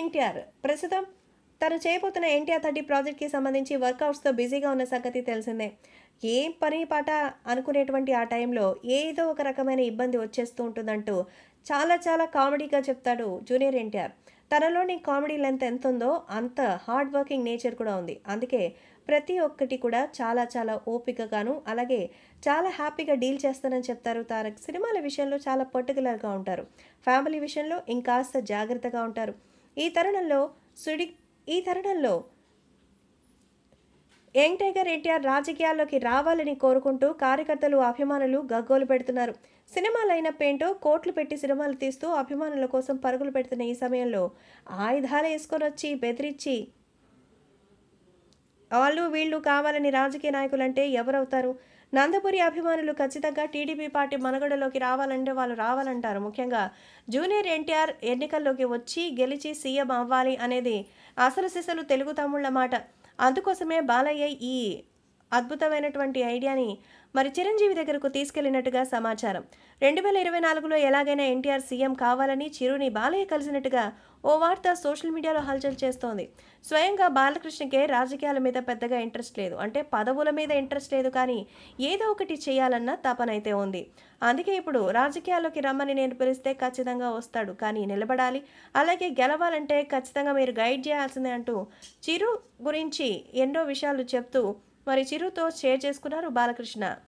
ఎన్టీఆర్ ప్రస్తుతం తను చేయబోతున్న ఎన్టీఆర్ థర్టీ ప్రాజెక్ట్కి సంబంధించి వర్కౌట్స్తో బిజీగా ఉన్న సంగతి తెలిసిందే ఏం పని పాట అనుకునేటువంటి ఆ టైంలో ఏదో ఒక రకమైన ఇబ్బంది వచ్చేస్తూ ఉంటుందంటూ చాలా చాలా కామెడీగా చెప్తాడు జూనియర్ ఎన్టీఆర్ తనలోని కామెడీ లెంత్ ఎంత ఉందో అంత హార్డ్ వర్కింగ్ నేచర్ కూడా ఉంది అందుకే ప్రతి ఒక్కటి కూడా చాలా చాలా ఓపికగాను అలాగే చాలా హ్యాపీగా డీల్ చేస్తానని చెప్తారు తారక్ సినిమాల విషయంలో చాలా పర్టికులర్గా ఉంటారు ఫ్యామిలీ విషయంలో ఇంకాస్త జాగ్రత్తగా ఉంటారు ఈ తరుణంలో సుడి ఈ తరుణంలో యంగ్ టైగర్ ఎన్టీఆర్ రాజకీయాల్లోకి రావాలని కోరుకుంటూ కార్యకర్తలు అభిమానులు గగ్గోలు పెడుతున్నారు సినిమా లైనప్ ఏంటో కోట్లు పెట్టి సినిమాలు తీస్తూ అభిమానుల కోసం పరుగులు పెడుతున్న ఈ సమయంలో ఆయుధాలు వేసుకొని వచ్చి బెదిరించి వాళ్ళు వీళ్ళు కావాలని రాజకీయ నాయకులు అంటే ఎవరవుతారు నందపురి అభిమానులు ఖచ్చితంగా టీడీపీ పార్టీ మనుగడలోకి రావాలంటే వాళ్ళు రావాలంటారు ముఖ్యంగా జూనియర్ ఎన్టీఆర్ ఎన్నికల్లోకి వచ్చి గెలిచి సీఎం అవ్వాలి అనేది అసలు సిసలు తెలుగు తమ్ముళ్ల మాట అందుకోసమే బాలయ్య ఈ అద్భుతమైనటువంటి ఐడియాని మరి చిరంజీవి దగ్గరకు తీసుకెళ్లినట్టుగా సమాచారం రెండు వేల ఇరవై నాలుగులో ఎలాగైనా ఎన్టీఆర్ సీఎం కావాలని చిరుని బాలయ్య కలిసినట్టుగా ఓ వార్త సోషల్ మీడియాలో హల్చల్ చేస్తోంది స్వయంగా బాలకృష్ణకే రాజకీయాల మీద పెద్దగా ఇంట్రెస్ట్ లేదు అంటే పదవుల మీద ఇంట్రెస్ట్ లేదు కానీ ఏదో ఒకటి చేయాలన్న తపనైతే ఉంది అందుకే ఇప్పుడు రాజకీయాల్లోకి రమ్మని నేను పిలిస్తే ఖచ్చితంగా వస్తాడు కానీ నిలబడాలి అలాగే గెలవాలంటే ఖచ్చితంగా మీరు గైడ్ చేయాల్సిందే అంటూ చిరు గురించి ఎన్నో విషయాలు చెప్తూ మరి చిరుతో షేర్ చేసుకున్నారు బాలకృష్ణ